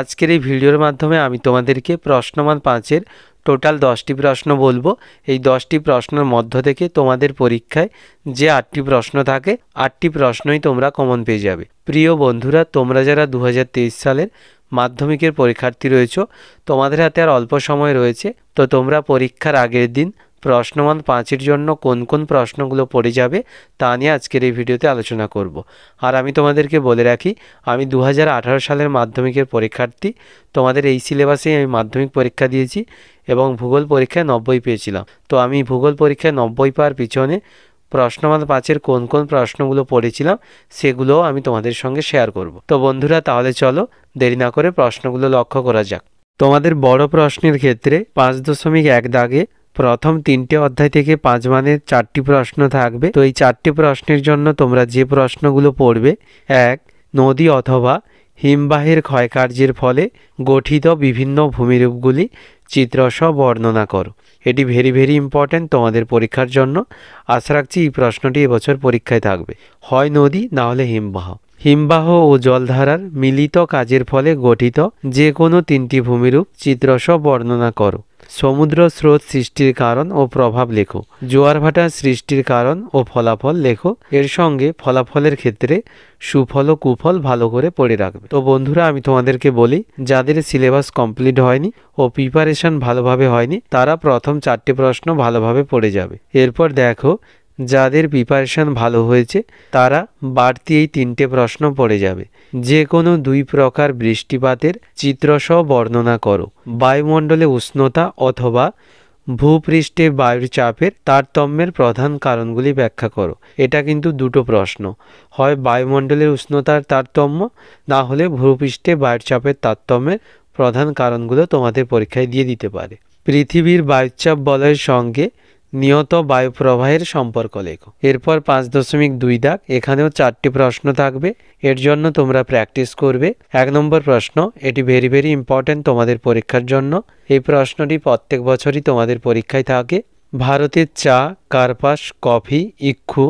আজকের এই ভিডিওর মাধ্যমে আমি তোমাদেরকে প্রশ্নমান পাঁচের টোটাল দশটি প্রশ্ন বলবো এই দশটি প্রশ্নের মধ্য থেকে তোমাদের পরীক্ষায় যে আটটি প্রশ্ন থাকে আটটি প্রশ্নই তোমরা কমন পেয়ে যাবে প্রিয় বন্ধুরা তোমরা যারা দু সালের মাধ্যমিকের পরীক্ষার্থী রয়েছ তোমাদের হাতে আর অল্প সময় রয়েছে তো তোমরা পরীক্ষার আগের দিন প্রশ্নমান পাঁচের জন্য কোন কোন প্রশ্নগুলো পড়ে যাবে তা নিয়ে আজকের এই ভিডিওতে আলোচনা করব আর আমি তোমাদেরকে বলে রাখি আমি দু সালের মাধ্যমিকের পরীক্ষার্থী তোমাদের এই সিলেবাসেই আমি মাধ্যমিক পরীক্ষা দিয়েছি এবং ভূগোল পরীক্ষায় নব্বই পেয়েছিলাম তো আমি ভূগোল পরীক্ষায় নব্বই পাওয়ার পিছনে প্রশ্নমান পাঁচের কোন কোন প্রশ্নগুলো পড়েছিলাম সেগুলোও আমি তোমাদের সঙ্গে শেয়ার করব তো বন্ধুরা তাহলে চলো দেরি না করে প্রশ্নগুলো লক্ষ্য করা যাক তোমাদের বড় প্রশ্নের ক্ষেত্রে পাঁচ দশমিক এক দাগে প্রথম তিনটে অধ্যায় থেকে পাঁচ মানের চারটি প্রশ্ন থাকবে তো এই চারটি প্রশ্নের জন্য তোমরা যে প্রশ্নগুলো পড়বে এক নদী অথবা হিমবাহের ক্ষয়কার্যের ফলে গঠিত বিভিন্ন ভূমিরূপগুলি চিত্রস বর্ণনা করো এটি ভেরি ভেরি ইম্পর্ট্যান্ট তোমাদের পরীক্ষার জন্য আশা রাখছি এই প্রশ্নটি এবছর পরীক্ষায় থাকবে হয় নদী না হলে হিমবাহ হিমবাহ ও জলধারার মিলিত কাজের ফলে গঠিত যে কোনো তিনটি ভূমিরূপ চিত্রস বর্ণনা করো সমুদ্র স্রোত সৃষ্টির কারণ ও প্রভাব লেখো জোয়ারভাটা সৃষ্টির কারণ ও ফলাফল লেখো এর সঙ্গে ফলাফলের ক্ষেত্রে সুফল ও কুফল ভালো করে পড়ে রাখবে তো বন্ধুরা আমি তোমাদেরকে বলি যাদের সিলেবাস কমপ্লিট হয়নি ও প্রিপারেশন ভালোভাবে হয়নি তারা প্রথম চারটি প্রশ্ন ভালোভাবে পড়ে যাবে এরপর দেখো যাদের প্রিপারেশান ভালো হয়েছে তারা বাড়তি এই তিনটে প্রশ্ন পড়ে যাবে যে কোনো দুই প্রকার বৃষ্টিপাতের চিত্রসহ বর্ণনা করো বায়ুমণ্ডলে উষ্ণতা অথবা ভূপৃষ্ঠে বায়ুর চাপের তারতম্যের প্রধান কারণগুলি ব্যাখ্যা করো এটা কিন্তু দুটো প্রশ্ন হয় বায়ুমণ্ডলের উষ্ণতার তারতম্য না হলে ভূপৃষ্ঠে বায়ুর চাপের তারতম্যের প্রধান কারণগুলো তোমাদের পরীক্ষায় দিয়ে দিতে পারে পৃথিবীর বায়ুচাপ বলয়ের সঙ্গে নিয়ত বায়ু প্রবাহের সম্পর্ক লেখো এরপর পাঁচ দশমিক দুই দাগ এখানেও চারটি প্রশ্ন থাকবে এর জন্য তোমরা প্র্যাকটিস করবে এক নম্বর প্রশ্ন এটি ভেরি ভেরি ইম্পর্ট্যান্ট তোমাদের পরীক্ষার জন্য এই প্রশ্নটি প্রত্যেক বছরই তোমাদের পরীক্ষায় থাকে ভারতের চা কার্পাস কফি ইক্ষু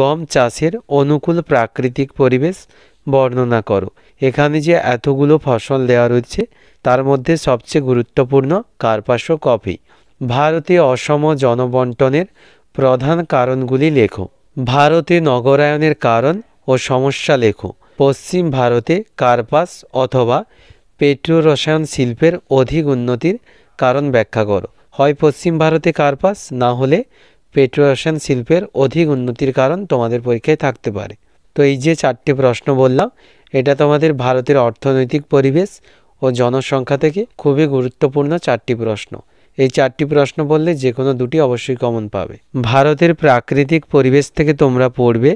গম চাষের অনুকূল প্রাকৃতিক পরিবেশ বর্ণনা করো এখানে যে এতগুলো ফসল দেওয়া রয়েছে তার মধ্যে সবচেয়ে গুরুত্বপূর্ণ কার্পাস ও কফি ভারতে অসম জনবন্টনের প্রধান কারণগুলি লেখো ভারতে নগরায়নের কারণ ও সমস্যা লেখো পশ্চিম ভারতে কার্পাস অথবা পেট্রোরসায়ন শিল্পের অধিক উন্নতির কারণ ব্যাখ্যা করো হয় পশ্চিম ভারতে কার্পাস না হলে পেট্রোরসায়ন শিল্পের অধিক উন্নতির কারণ তোমাদের পরীক্ষায় থাকতে পারে তো এই যে চারটি প্রশ্ন বললাম এটা তোমাদের ভারতের অর্থনৈতিক পরিবেশ ও জনসংখ্যা থেকে খুবই গুরুত্বপূর্ণ চারটি প্রশ্ন এই চারটি প্রশ্ন বললে যে কোনো দুটি অবশ্যই কমন পাবে ভারতের প্রাকৃতিক পরিবেশ থেকে তোমরা পড়বে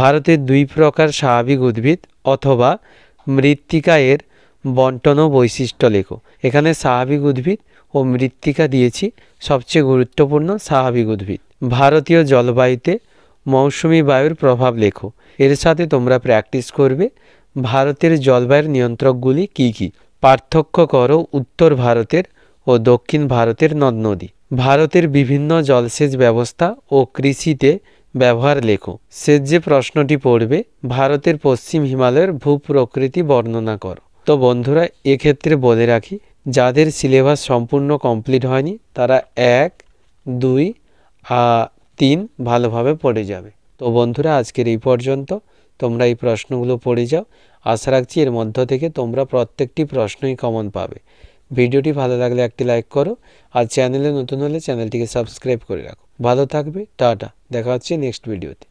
ভারতের দুই প্রকার স্বাভাবিক উদ্ভিদ অথবা মৃত্তিকা এর বন্টন ও বৈশিষ্ট্য লেখো এখানে স্বাভাবিক উদ্ভিদ ও মৃত্তিকা দিয়েছি সবচেয়ে গুরুত্বপূর্ণ স্বাভাবিক উদ্ভিদ ভারতীয় জলবায়ুতে মৌসুমি বায়ুর প্রভাব লেখো এর সাথে তোমরা প্র্যাকটিস করবে ভারতের জলবায়ুর নিয়ন্ত্রকগুলি কি কি পার্থক্য করো উত্তর ভারতের ও দক্ষিণ ভারতের নদ নদী ভারতের বিভিন্ন জলসেচ ব্যবস্থা ও কৃষিতে ব্যবহার লেখো সেচ যে প্রশ্নটি পড়বে ভারতের পশ্চিম হিমালয়ের ভূপ্রকৃতি বর্ণনা করো তো বন্ধুরা এক্ষেত্রে বলে রাখি যাদের সিলেবাস সম্পূর্ণ কমপ্লিট হয়নি তারা এক দুই তিন ভালোভাবে পড়ে যাবে তো বন্ধুরা আজকের এই পর্যন্ত তোমরা এই প্রশ্নগুলো পড়ে যাও আশা রাখছি এর মধ্য থেকে তোমরা প্রত্যেকটি প্রশ্নই কমন পাবে ভিডিওটি ভালো লাগলে একটি লাইক করো আর চ্যানেলে নতুন হলে চ্যানেলটিকে সাবস্ক্রাইব করে রাখো ভালো থাকবে টাটা দেখা হচ্ছে নেক্সট ভিডিওতে